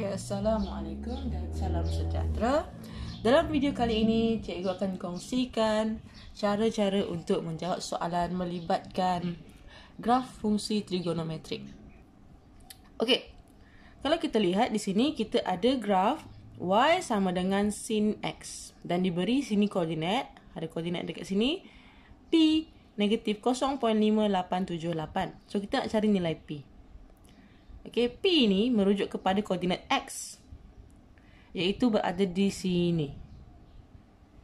Okay, Assalamualaikum dan salam sejahtera. Dalam video kali ini, cikgu akan kongsikan cara-cara untuk menjawab soalan melibatkan graf fungsi trigonometrik. Okay, kalau kita lihat di sini, kita ada graf y sama dengan sin x. Dan diberi sini koordinat, ada koordinat dekat sini, p negatif 0.5878. So, kita nak cari nilai p. Okey, P ni merujuk kepada koordinat X iaitu berada di sini.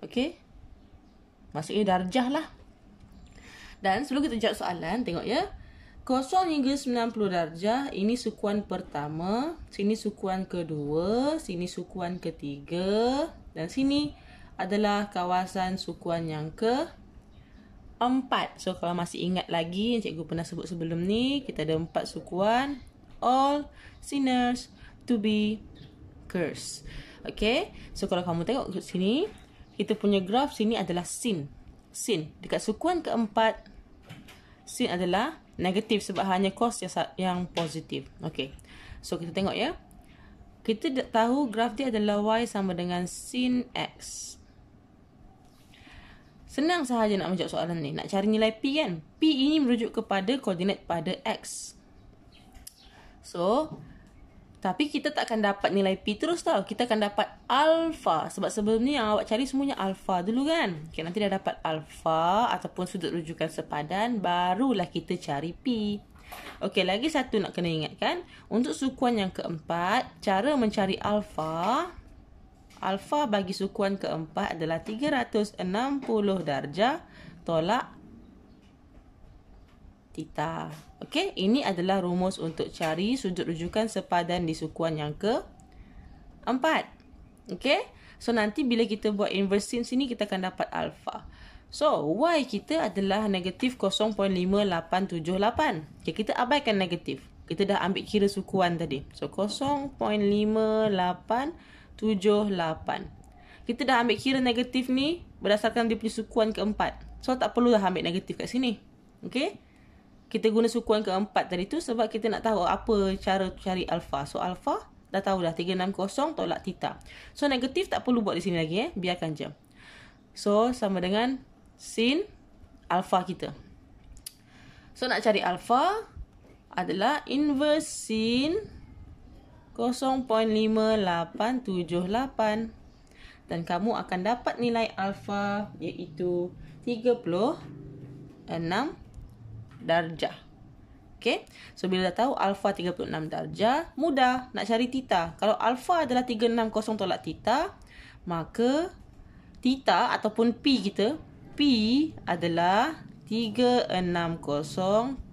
Okey. Maksudnya darjah lah. Dan sebelum kita jawab soalan, tengok ya. 0 hingga 90 darjah, ini sukuan pertama, sini sukuan kedua, sini sukuan ketiga dan sini adalah kawasan sukuan yang ke empat. So kalau masih ingat lagi yang cikgu pernah sebut sebelum ni, kita ada empat sukuan all sinners to be cursed. Okay. So, kalau kamu tengok kat sini, kita punya graf sini adalah sin. Sin. Dekat sukuan keempat, sin adalah negatif sebab hanya kos yang, yang positif. Okay. So, kita tengok ya. Kita tahu graf dia adalah y sama dengan sin x. Senang sahaja nak menjawab soalan ni. Nak cari nilai P kan? P ini merujuk kepada koordinat pada X. So, tapi kita tak akan dapat nilai P terus tau. Kita akan dapat alpha Sebab sebelum ni yang awak cari semuanya alpha dulu kan. Okay, nanti dah dapat alpha ataupun sudut rujukan sepadan, barulah kita cari P. Okey, lagi satu nak kena ingatkan. Untuk sukuan yang keempat, cara mencari alpha, alpha bagi sukuan keempat adalah 360 darjah tolak tita. Okey, ini adalah rumus untuk cari sudut rujukan sepadan di sukuan yang ke empat. Okey? So nanti bila kita buat inverse sin sini kita akan dapat alpha. So y kita adalah negatif 0.5878. Okey, kita abaikan negatif. Kita dah ambil kira sukuan tadi. So 0.5878. Kita dah ambil kira negatif ni berdasarkan dia punya sukuan keempat. So tak perlu dah ambil negatif kat sini. Okey? kita guna suku yang keempat tadi tu sebab kita nak tahu apa cara cari alfa. So alfa dah tahu dah 360 tolak tita. So negatif tak perlu buat di sini lagi eh. Biarkan je. So sama dengan sin alfa kita. So nak cari alfa adalah inverse sin 0.5878 dan kamu akan dapat nilai alfa iaitu 36 darjah. Okay. So, bila dah tahu alfa 36 darjah, mudah nak cari tita. Kalau alfa adalah 360 tolak tita, maka tita ataupun pi kita, pi adalah 360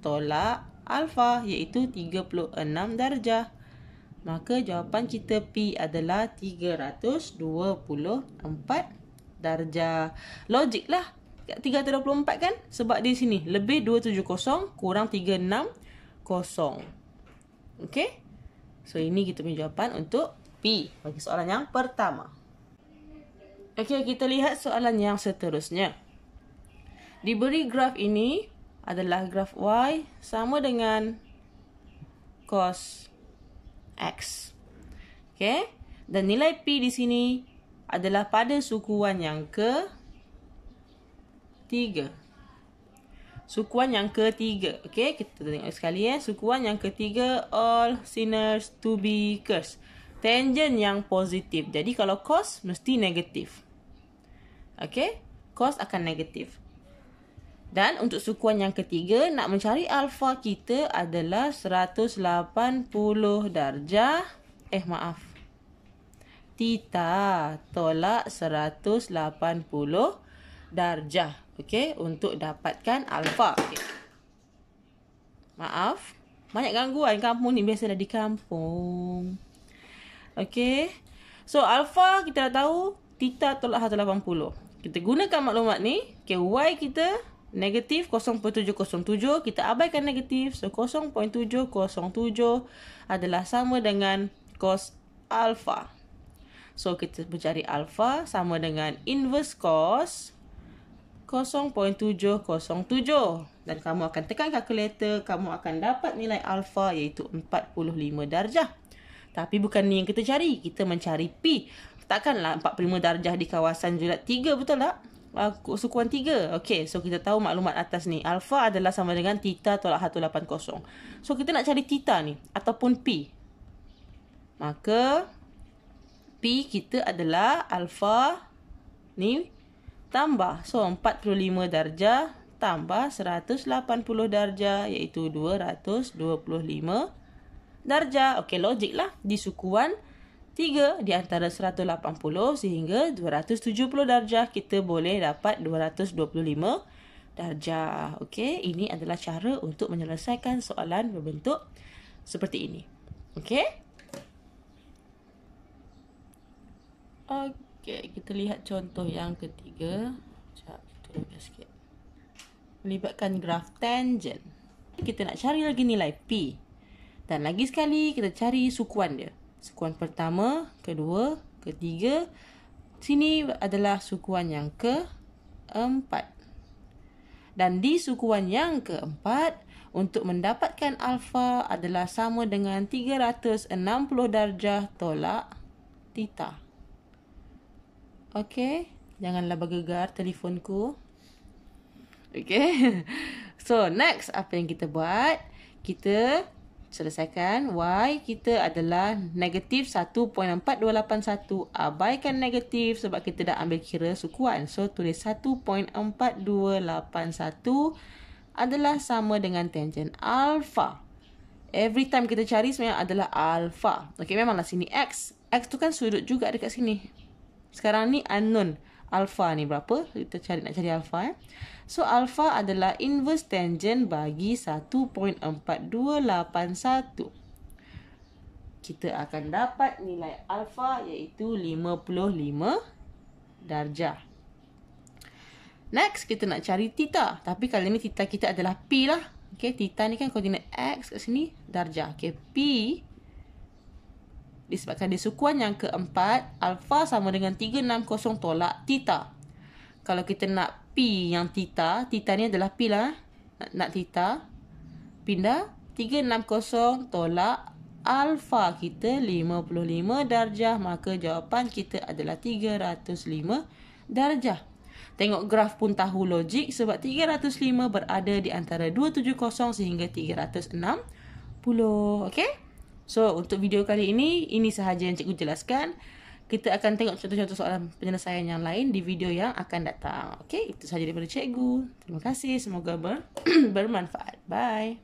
tolak alfa iaitu 36 darjah. Maka jawapan kita P adalah 324 darjah. Logiklah. 324 kan? Sebab di sini. Lebih 270 kurang 360. okey So, ini kita punya jawapan untuk P. Bagi soalan yang pertama. okey kita lihat soalan yang seterusnya. Diberi graf ini adalah graf Y sama dengan cos X. okey Dan nilai P di sini adalah pada sukuan yang ke tiga. Sukuan yang ketiga. Okey, kita tengok sekali ya. Eh. Sukuan yang ketiga, all sinners to be cursed. Tangent yang positif. Jadi, kalau cos, mesti negatif. Okey, cos akan negatif. Dan untuk sukuan yang ketiga, nak mencari alfa kita adalah 180 darjah. Eh, maaf. Tita tolak 180 darjah. Okey, untuk dapatkan alfa. Okay. Maaf, banyak gangguan kampung ni biasa dah di kampung. Okey. So alfa kita dah tahu tita tolak h 180. Kita gunakan maklumat ni, okey y kita negatif 0.707 kita abaikan negatif so 0.707 adalah sama dengan cos alpha so kita mencari alpha sama dengan inverse cos 0.707 dan kamu akan tekan kalkulator, kamu akan dapat nilai alfa iaitu 45 darjah. Tapi bukan ni yang kita cari. Kita mencari P. Takkanlah 45 darjah di kawasan julat 3, betul tak? Uh, sukuan 3. Okey, so kita tahu maklumat atas ni. Alfa adalah sama dengan tita tolak 180 So kita nak cari tita ni ataupun P. Maka P kita adalah alfa ni tambah. So 45 darjah tambah 180 darjah iaitu 225 darjah. Okey logik lah di sukuan 3 di antara 180 sehingga 270 darjah kita boleh dapat 225 darjah. Okey ini adalah cara untuk menyelesaikan soalan berbentuk seperti ini. Okey. Okey. Okey, kita lihat contoh yang ketiga. Sekejap, kita sikit. Melibatkan graf tangent. Kita nak cari lagi nilai P. Dan lagi sekali, kita cari sukuan dia. Sukuan pertama, kedua, ketiga. Sini adalah sukuan yang keempat. Dan di sukuan yang keempat, untuk mendapatkan alfa adalah sama dengan 360 darjah tolak titah. Okay. Janganlah bergegar telefonku. Okay. So, next apa yang kita buat? Kita selesaikan Y kita adalah negatif 1.4281. Abaikan negatif sebab kita dah ambil kira sukuan. So, tulis 1.4281 adalah sama dengan tangent alpha. Every time kita cari sebenarnya adalah alpha. Okay, memanglah sini X. X tu kan sudut juga dekat sini sekarang ni unknown alpha ni berapa kita cari nak cari alpha eh so alpha adalah inverse tangent bagi 1.4281 kita akan dapat nilai alpha iaitu 55 darjah next kita nak cari theta tapi kali ni theta kita adalah p lah Okay, theta ni kan koordinat x kat sini darjah Okay, p disebabkan dia sukuan yang keempat, alfa sama dengan 360 tolak tita. Kalau kita nak P yang tita, tita ni adalah P lah. Eh. Nak, nak tita, pindah 360 tolak alfa kita 55 darjah. Maka jawapan kita adalah 305 darjah. Tengok graf pun tahu logik sebab 305 berada di antara 270 sehingga 360, 10, okay? So untuk video kali ini, ini sahaja yang cikgu jelaskan. Kita akan tengok contoh-contoh soalan penyelesaian yang lain di video yang akan datang. Okay, itu sahaja daripada cikgu. Terima kasih, semoga ber bermanfaat. Bye.